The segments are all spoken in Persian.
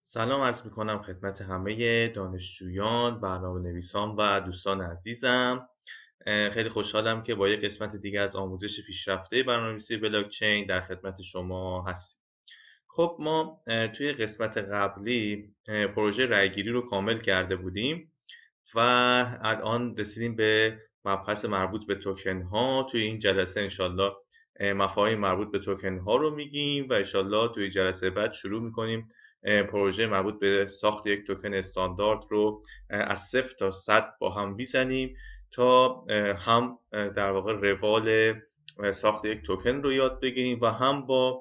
سلام عرض می کنم خدمت همه دانشجویان، برنامه نویسان و دوستان عزیزم خیلی خوشحالم که با یک قسمت دیگه از آموزش پیشرفته نویسی بلاکچین در خدمت شما هستیم خب ما توی قسمت قبلی پروژه رأیگیری رو کامل کرده بودیم و الان رسیدیم به مبحث مربوط به توکن ها توی این جلسه انشالله مفاهیم مربوط به توکن ها رو میگیم و انشالله توی جلسه بعد شروع میکنیم پروژه مربوط به ساخت یک توکن استاندارد رو از صفر تا صد با هم بیزنیم تا هم در واقع روال ساخت یک توکن رو یاد بگیریم و هم با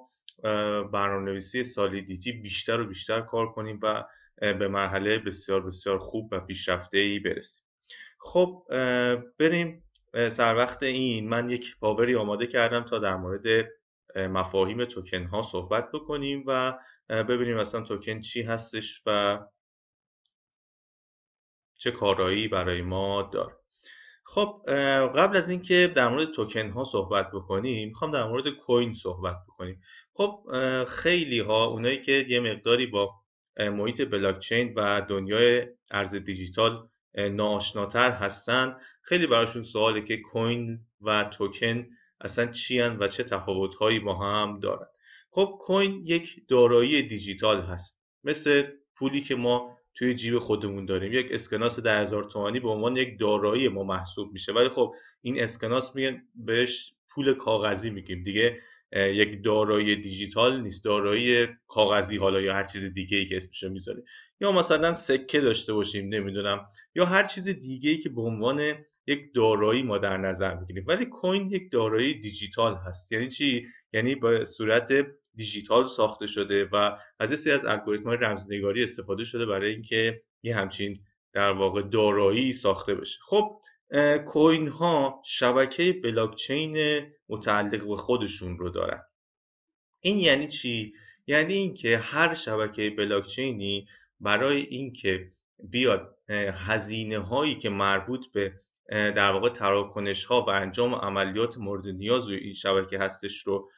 برنامه‌نویسی سالیدیتی بیشتر و بیشتر کار کنیم و به مرحله بسیار بسیار خوب و پیشرفته‌ای برسیم خب بریم سر وقت این من یک پاوری آماده کردم تا در مورد مفاهیم توکن ها صحبت بکنیم و ببینیم اصلا توکن چی هستش و چه کارایی برای ما داره خب قبل از اینکه در مورد توکن ها صحبت بکنیم میخوام در مورد کوین صحبت بکنیم خب خیلی ها اونایی که یه مقداری با محیط بلاک چین و دنیای ارز دیجیتال ناآشناتر هستن خیلی براشون سواله که کوین و توکن اصلا چی و چه تفاوت هایی با هم دارن خب کوین یک دارایی دیجیتال هست مثل پولی که ما توی جیب خودمون داریم یک اسکناس ده هزار تومانی به عنوان یک دارایی ما محسوب میشه ولی خب این اسکناس میگن بهش پول کاغذی میگیم دیگه یک دارایی دیجیتال نیست دارایی کاغذی حالا یا هر چیز دیگه ای که اسمشو میذاره یا مثلا سکه داشته باشیم نمیدونم یا هر چیز دیگه ای که به عنوان یک دارایی ما در نظر میگیریم ولی کوین یک دارایی دیجیتال هست یعنی چی یعنی به صورت دیجیتال ساخته شده و از یه سری از الگوریتم رمزنگاری استفاده شده برای اینکه یه همچین در واقع دارایی ساخته بشه خب کوین ها شبکه بلاکچین متعلق به خودشون رو دارن این یعنی چی یعنی اینکه هر شبکه بلاکچینی برای اینکه بیاد هزینه هایی که مربوط به در واقع تراکنش ها و انجام عملیات مورد نیاز روی این شبکه هستش رو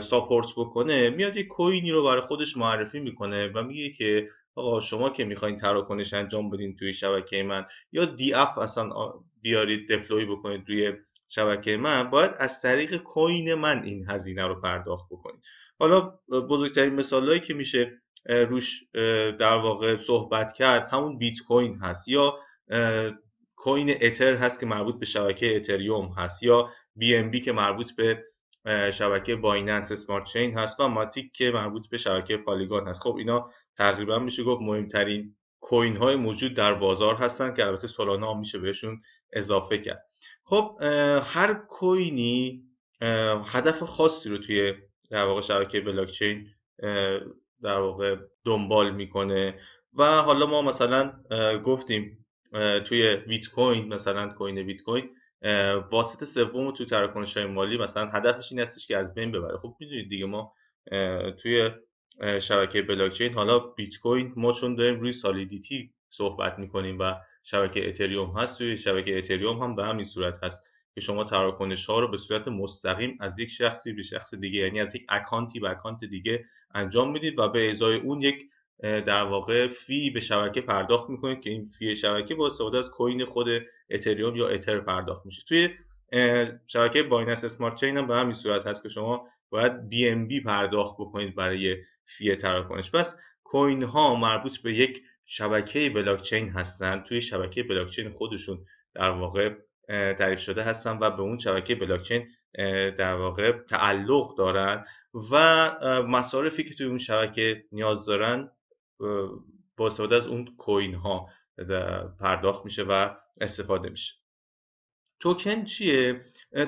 ساپورت بکنه میاد یک کوینی رو برای خودش معرفی میکنه و میگه که آقا شما که میخواین تراکنش انجام بدین توی شبکه من یا دی اپ اصلا بیارید دپلوی بکنید روی شبکه من باید از طریق کوین من این هزینه رو پرداخت بکنید حالا بزرگترین مثالهایی که میشه روش در واقع صحبت کرد همون بیت کوین هست یا کوین اتر هست که مربوط به شبکه اتریوم هست یا بی ام بی که مربوط به شبکه بایننس سمارت چین هست و ماتیک که مربوط به شبکه پالیگان هست خب اینا تقریبا میشه گفت مهمترین کوین های موجود در بازار هستن که البته سولانا هم میشه بهشون اضافه کرد خب هر کوینی هدف خاصی رو توی در واقع شبکه چین در واقع دنبال میکنه و حالا ما مثلا گفتیم توی بیت کوین مثلا کوین بیت کوین واسط سوم تو تراکنش های مالی مثلا هدفش این هستش که از بین ببره خب میدونید دیگه ما توی شبکه بلاک چین حالا بیت کوین ما چون داریم روی سالیدیتی صحبت میکنیم و شبکه اتریوم هست توی شبکه اتریوم هم به همین صورت هست که شما تراکنش ها رو به صورت مستقیم از یک شخصی به شخص دیگه یعنی از یک اکانتی به اکانت دیگه انجام میدید و به ازای اون یک در واقع فی به شبکه پرداخت میکنید که این فی شبکه با استفاده از کوین خود اتریوم یا اتر پرداخت میشه توی شبکه بایننس اسمارت چین هم به همین صورت هست که شما باید بی ام بی پرداخت بکنید برای فی تراکنش پس کوین ها مربوط به یک شبکه بلاک چین توی شبکه بلاک چین خودشون در واقع تعریف شده هستن و به اون شبکه بلاکچین در واقع تعلق دارن و مصارفی که توی اون شبکه نیاز دارن با استفاده از اون کوین ها پرداخت میشه و استفاده میشه توکن چیه؟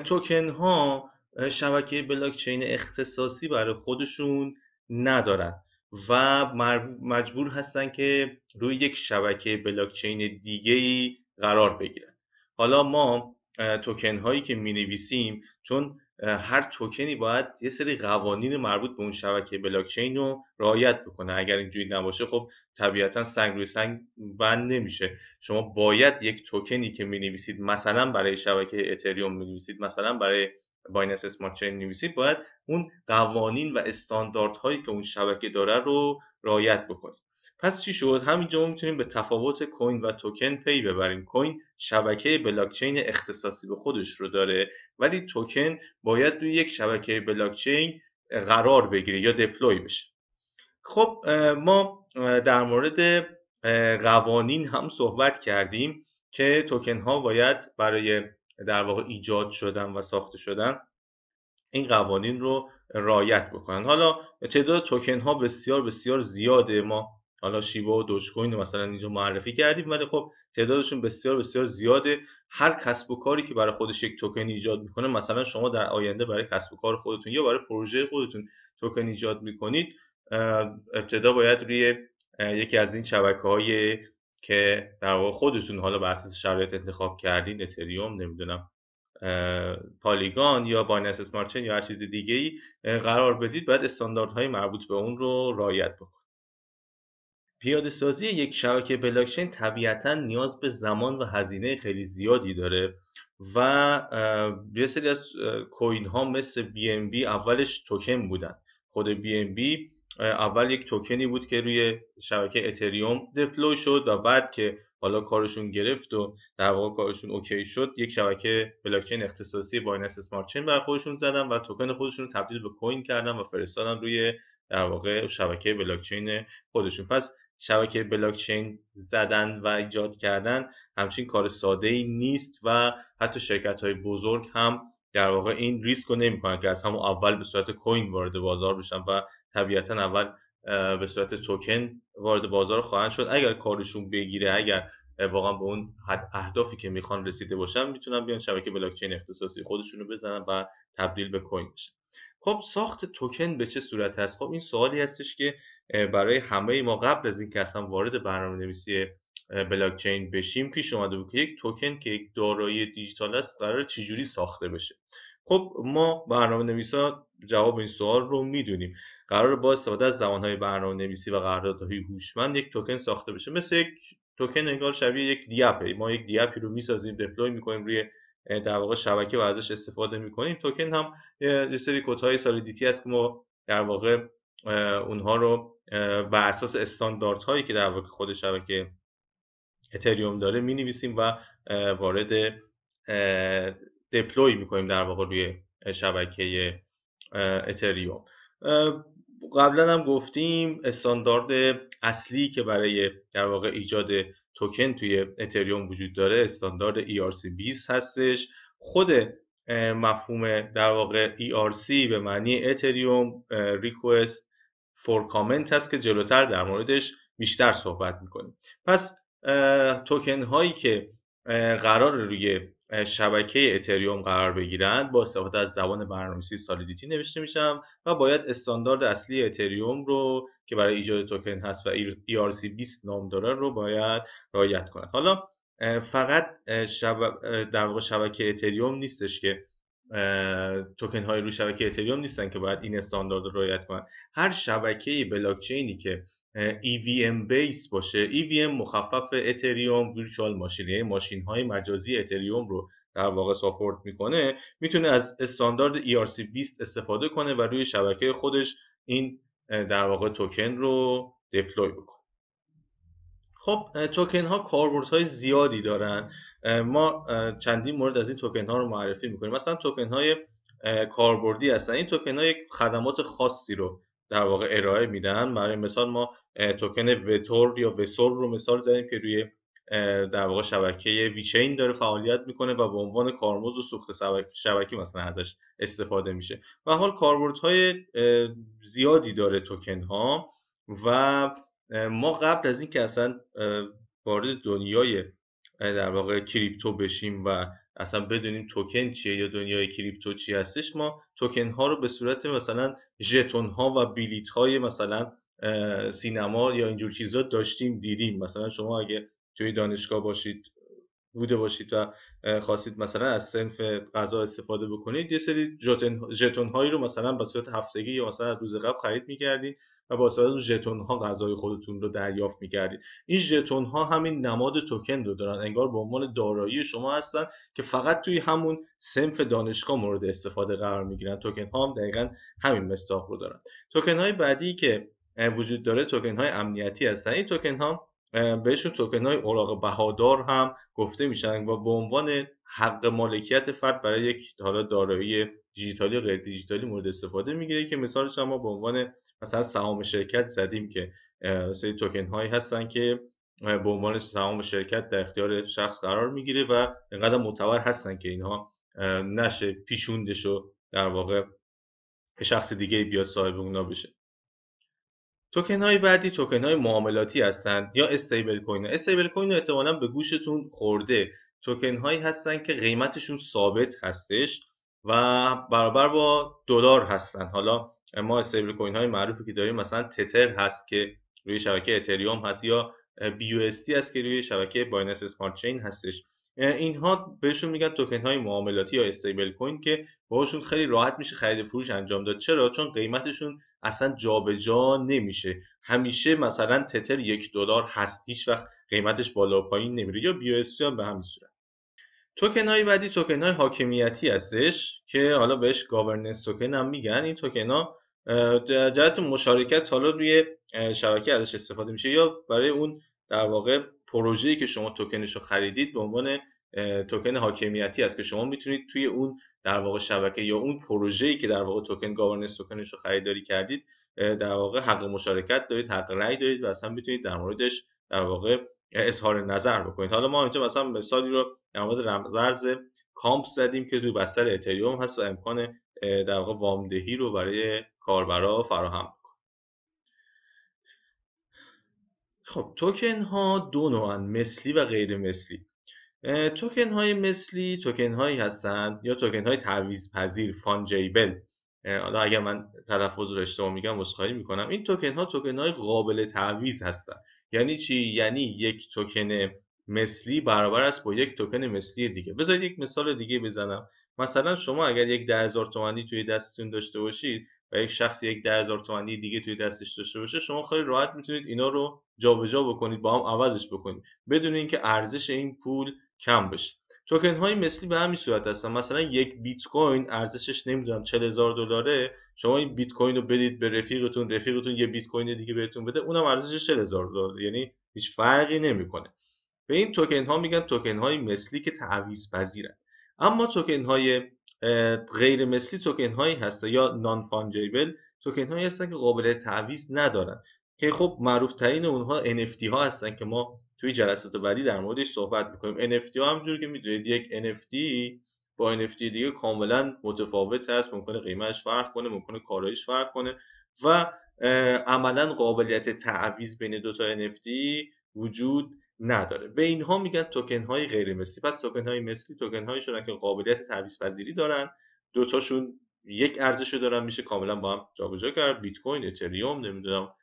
توکن ها شبکه بلاکچین اختصاصی برای خودشون ندارن و مجبور هستن که روی یک شبکه بلاکچین دیگه ای قرار بگیرن حالا ما توکن هایی که می نویسیم چون هر توکنی باید یه سری قوانین مربوط به اون شبکه بلاکچین رو رعایت بکنه اگر اینجوری نباشه خب طبیعتا سنگ روی سنگ بند نمیشه شما باید یک توکنی که می نویسید مثلا برای شبکه اتریوم می نویسید مثلا برای بایننس اسمارت چین نویسید باید اون قوانین و استانداردهایی که اون شبکه داره رو رعایت بکنید پس چی شد همینجا ما میتونیم به تفاوت کوین و توکن پی ببریم کوین شبکه بلاکچین اختصاصی به خودش رو داره ولی توکن باید روی یک شبکه بلاکچین قرار بگیره یا دپلوی بشه خب ما در مورد قوانین هم صحبت کردیم که توکن ها باید برای در واقع ایجاد شدن و ساخته شدن این قوانین رو رایت بکنن حالا تعداد توکن ها بسیار بسیار زیاده ما حالا شیبا و دوج کوین مثلا اینجا معرفی کردیم ولی خب تعدادشون بسیار بسیار زیاده هر کسب و کاری که برای خودش یک توکن ایجاد میکنه مثلا شما در آینده برای کسب و کار خودتون یا برای پروژه خودتون توکن ایجاد میکنید ابتدا باید روی یکی از این شبکه های که در واقع خودتون حالا بر اساس شرایط انتخاب کردین اتریوم نمیدونم پالیگان یا بایننس اسمارت یا هر چیز دیگه ای قرار بدید باید استانداردهای مربوط به اون رو رعایت بکنید پیاده سازی یک شبکه بلاکچین طبیعتا نیاز به زمان و هزینه خیلی زیادی داره و یه سری از کوین ها مثل بی بی اولش توکن بودن خود بی ام بی اول یک توکنی بود که روی شبکه اتریوم دپلوی شد و بعد که حالا کارشون گرفت و در واقع کارشون اوکی شد یک شبکه بلاکچین اختصاصی بایننس اسمارت چین بر خودشون زدن و توکن خودشون رو تبدیل به کوین کردن و فرستادن روی در واقع شبکه بلاکچین خودشون پس شبکه بلاکچین زدن و ایجاد کردن همچین کار ساده ای نیست و حتی شرکت های بزرگ هم در واقع این ریسک رو کنن که از همون اول به صورت کوین وارد بازار بشن و طبیعتا اول به صورت توکن وارد بازار خواهند شد اگر کارشون بگیره اگر واقعا به اون حد اهدافی که میخوان رسیده باشن میتونن بیان شبکه بلاکچین اختصاصی خودشونو رو بزنن و تبدیل به کوین بشن خب ساخت توکن به چه صورت هست خب این سوالی هستش که برای همه ما قبل از اینکه اصلا وارد برنامه نویسی بلاک چین بشیم پیش اومده بود که یک توکن که یک دارایی دیجیتال است قرار چجوری ساخته بشه خب ما برنامه نویسا جواب این سوال رو میدونیم قرار با استفاده از زمانهای برنامه نویسی و قراردادهای هوشمند یک توکن ساخته بشه مثل یک توکن انگار شبیه یک دیپه ما یک دیپی رو میسازیم دپلوی میکنیم روی در واقع شبکه و ازش استفاده میکنیم توکن هم یه سری کدهای سالیدیتی است که ما در واقع اونها رو بر اساس استانداردهایی که در واقع خود شبکه اتریوم داره می نویسیم و وارد دپلوی کنیم در واقع روی شبکه اتریوم قبلا هم گفتیم استاندارد اصلی که برای در واقع ایجاد توکن توی اتریوم وجود داره استاندارد ERC20 هستش خود مفهوم در واقع ERC به معنی اتریوم ریکوست فور کامنت هست که جلوتر در موردش بیشتر صحبت میکنیم پس توکن هایی که قرار روی شبکه اتریوم قرار بگیرند با استفاده از زبان برنامه‌نویسی سالیدیتی نوشته میشم و باید استاندارد اصلی اتریوم رو که برای ایجاد توکن هست و ERC20 نام داره رو باید رعایت کنند حالا فقط شب... در واقع شبکه اتریوم نیستش که توکن های روی شبکه اتریوم نیستن که باید این استاندارد رو رعایت کنن هر شبکه بلاک چینی که EVM بیس باشه EVM مخفف اتریوم ویرچوال ماشین یعنی ماشین های مجازی اتریوم رو در واقع ساپورت میکنه میتونه از استاندارد ERC20 استفاده کنه و روی شبکه خودش این در واقع توکن رو دپلوی بکنه خب توکن ها کاربردهای زیادی دارن ما چندین مورد از این توکن ها رو معرفی میکنیم مثلا توکن های کاربردی هستن این توکن های خدمات خاصی رو در واقع ارائه میدن برای مثال ما توکن وتور یا وسور رو مثال زدیم که روی در واقع شبکه ویچین داره فعالیت میکنه و به عنوان کارمز و سوخت شبکه مثلا ازش استفاده میشه و حال های زیادی داره توکن ها و ما قبل از اینکه اصلا وارد دنیای در واقع کریپتو بشیم و اصلا بدونیم توکن چیه یا دنیای کریپتو چی هستش ما توکن ها رو به صورت مثلا ژتون ها و بلیت های مثلا سینما یا اینجور چیزا داشتیم دیدیم مثلا شما اگه توی دانشگاه باشید بوده باشید و خواستید مثلا از سنف غذا استفاده بکنید یه سری ژتون هایی رو مثلا به صورت هفتگی یا مثلا روز قبل خرید میکردید و با استفاده از ژتون ها غذای خودتون رو دریافت میکردید این ژتون ها همین نماد توکن رو دارن انگار به عنوان دارایی شما هستن که فقط توی همون سنف دانشگاه مورد استفاده قرار میگیرن توکن ها هم دقیقا همین مستاق رو دارن توکن های بعدی که وجود داره توکن های امنیتی هستن این توکن ها بهشون توکن های اوراق بهادار هم گفته میشن و به عنوان حق مالکیت فرد برای یک حالا دارایی دیجیتالی غیر دیجیتالی مورد استفاده میگیره که مثالش هم ما به عنوان مثلا سهام شرکت زدیم که سری توکن هایی هستن که به عنوان سهام شرکت در اختیار شخص قرار میگیره و انقدر معتبر هستن که اینها نشه پیچوندش و در واقع شخص دیگه بیاد صاحب اونا بشه توکن های بعدی توکن های معاملاتی هستند یا استیبل کوین ها استیبل کوین احتمالا به گوشتون خورده توکن هایی هستند که قیمتشون ثابت هستش و برابر با دلار هستن حالا ما استیبل کوین های معروفی که داریم مثلا تتر هست که روی شبکه اتریوم هست یا تی هست که روی شبکه بایننس اسمارت چین هستش اینها بهشون میگن توکن های معاملاتی یا استیبل کوین که باهاشون خیلی راحت میشه خرید فروش انجام داد چرا چون قیمتشون اصلا جابجا جا نمیشه همیشه مثلا تتر یک دلار هست هیچ وقت قیمتش بالا و پایین نمیره یا بیو هم به همین صورت توکن های بعدی توکن های حاکمیتی هستش که حالا بهش گاورننس توکن هم میگن این توکن ها جهت مشارکت حالا روی شبکه ازش استفاده میشه یا برای اون در واقع پروژه‌ای که شما توکنش رو خریدید به عنوان توکن حاکمیتی است که شما میتونید توی اون در واقع شبکه یا اون پروژه‌ای که در واقع توکن گاورنس توکنش رو خریداری کردید در واقع حق مشارکت دارید حق رأی دارید و اصلا میتونید در موردش در واقع اظهار نظر بکنید حالا ما اینجا مثلا مثالی رو در مورد کامپ زدیم که دو بستر اتریوم هست و امکان در واقع وامدهی رو برای کاربرا فراهم خب توکن ها دو نوعن مثلی و غیر مثلی توکن های مثلی توکن هایی هستند یا توکن های تعویض پذیر فانجیبل حالا اگر من تلفظ رو اشتباه میگم عذرخواهی میکنم این توکن ها توکن های قابل تعویض هستند یعنی چی یعنی یک توکن مثلی برابر است با یک توکن مثلی دیگه بذارید یک مثال دیگه بزنم مثلا شما اگر یک ده هزار تومانی توی دستتون داشته باشید و یک شخص یک ده هزار تومانی دیگه توی دستش داشته باشه شما خیلی راحت میتونید اینا رو جابجا بکنید با هم عوضش بکنید بدون اینکه ارزش این پول کم بشه توکن های مثلی به همین صورت هستن مثلا یک بیت کوین ارزشش نمیدونم 40000 دلاره شما این بیت کوین رو بدید به رفیقتون رفیقتون یه بیت کوین دیگه بهتون بده اونم ارزشش 40000 دلاره یعنی هیچ فرقی نمیکنه به این توکن ها میگن توکن های مثلی که تعویض پذیرن اما توکن های غیر مثلی توکن هایی هستن یا نان فانجیبل توکن هایی هستن که قابل تعویض ندارن که خب معروف ترین اونها NFT ها هستن که ما توی جلسات بعدی در موردش صحبت میکنیم NFT ها همجور که میدونید یک NFT با NFT دیگه کاملا متفاوت هست ممکنه قیمتش فرق کنه ممکنه کارایش فرق کنه و عملا قابلیت تعویز بین دوتا تا NFT وجود نداره به اینها میگن توکن های غیر مثلی پس توکن های مثلی توکن هایی شدن که قابلیت تعویز پذیری دارن دوتاشون یک ارزش دارن میشه کاملا با هم جابجا کرد بیت کوین اتریوم نمیدونم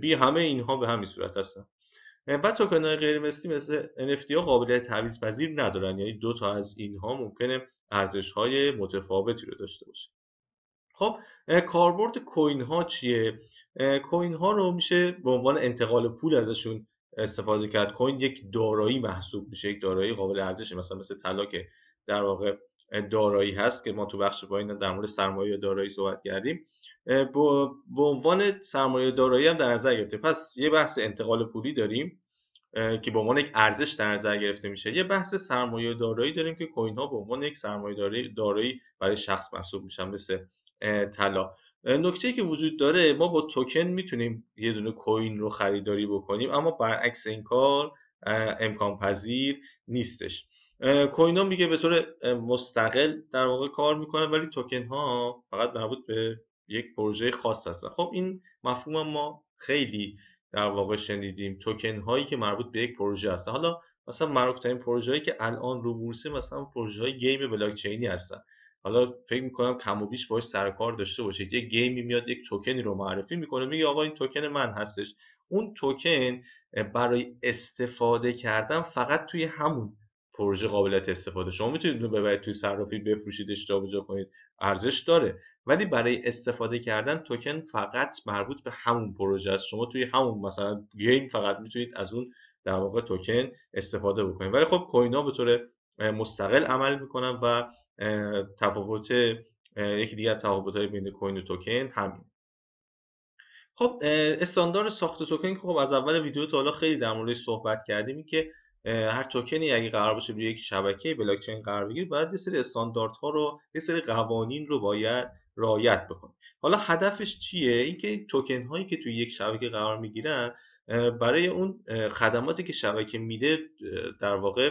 بی همه اینها به همین صورت هستن و توکن های غیر مثل NFT ها قابلیت تعویض پذیر ندارن یعنی دو تا از اینها ممکنه ارزش های متفاوتی رو داشته باشه خب کاربرد کوین ها چیه کوین ها رو میشه به عنوان انتقال پول ازشون استفاده کرد کوین یک دارایی محسوب میشه یک دارایی قابل ارزشه مثلا مثل طلا که در واقع دارایی هست که ما تو بخش پایین در مورد سرمایه دارایی صحبت کردیم به عنوان سرمایه دارایی هم در نظر گرفته پس یه بحث انتقال پولی داریم که به عنوان یک ارزش در نظر گرفته میشه یه بحث سرمایه دارایی داریم که کوین ها به عنوان یک سرمایه دارایی برای شخص محسوب میشن مثل طلا نکته که وجود داره ما با توکن میتونیم یه دونه کوین رو خریداری بکنیم اما برعکس این کار امکان پذیر نیستش کوین میگه به طور مستقل در واقع کار میکنه ولی توکن ها فقط مربوط به یک پروژه خاص هستن خب این مفهوم ما خیلی در واقع شنیدیم توکن هایی که مربوط به یک پروژه هستن حالا مثلا معروف ترین پروژه هایی که الان رو بورس مثلا پروژه های گیم بلاک چینی هستن حالا فکر میکنم کم و بیش باش سر کار داشته باشید یه گیمی میاد یک توکنی رو معرفی میکنه میگه آقا این توکن من هستش اون توکن برای استفاده کردن فقط توی همون پروژه قابلیت استفاده شما میتونید رو ببرید توی صرافی بفروشیدش جابجا کنید ارزش داره ولی برای استفاده کردن توکن فقط مربوط به همون پروژه است شما توی همون مثلا گیم فقط میتونید از اون در واقع توکن استفاده بکنید ولی خب ها به طور مستقل عمل میکنن و تفاوت یکی دیگه تفاوت های بین کوین و توکن همین خب استاندارد ساخت توکن که خب از اول ویدیو تا حالا خیلی در موردش صحبت کردیم که هر توکنی اگه قرار باشه روی یک شبکه بلاک چین قرار بگیره باید یه سری استانداردها رو یه سری قوانین رو باید رعایت بکنه حالا هدفش چیه اینکه توکن هایی که توی یک شبکه قرار میگیرن برای اون خدماتی که شبکه میده در واقع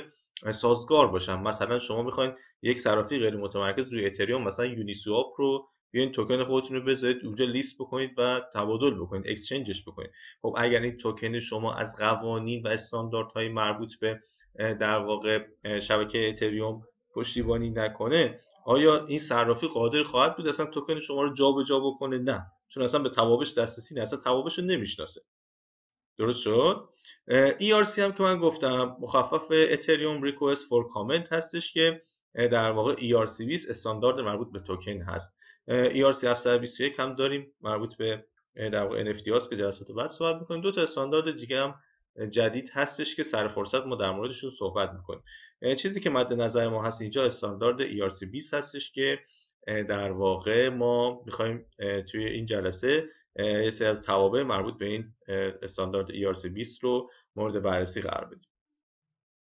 سازگار باشن مثلا شما میخواین یک صرافی غیر متمرکز روی اتریوم مثلا یونیسواپ رو بیاین توکن خودتون رو بذارید اونجا لیست بکنید و تبادل بکنید اکسچنجش بکنید خب اگر این توکن شما از قوانین و استانداردهای مربوط به در واقع شبکه اتریوم پشتیبانی نکنه آیا این صرافی قادر خواهد بود اصلا توکن شما رو جابجا جا بکنه نه چون اصلا به توابش دسترسی نه اصلا توابش رو نمیشناسه درست شد ERC هم که من گفتم مخفف اتریوم ریکوست فور کامنت هستش که در واقع ERC20 استاندارد مربوط به توکن هست ERC 721 هم داریم مربوط به در واقع NFT هاست که جلسات بعد صحبت میکنیم دو تا استاندارد دیگه هم جدید هستش که سر فرصت ما در موردشون صحبت میکنیم چیزی که مد نظر ما هست اینجا استاندارد ERC 20 هستش که در واقع ما میخوایم توی این جلسه یه سری از توابع مربوط به این استاندارد ERC 20 رو مورد بررسی قرار بدیم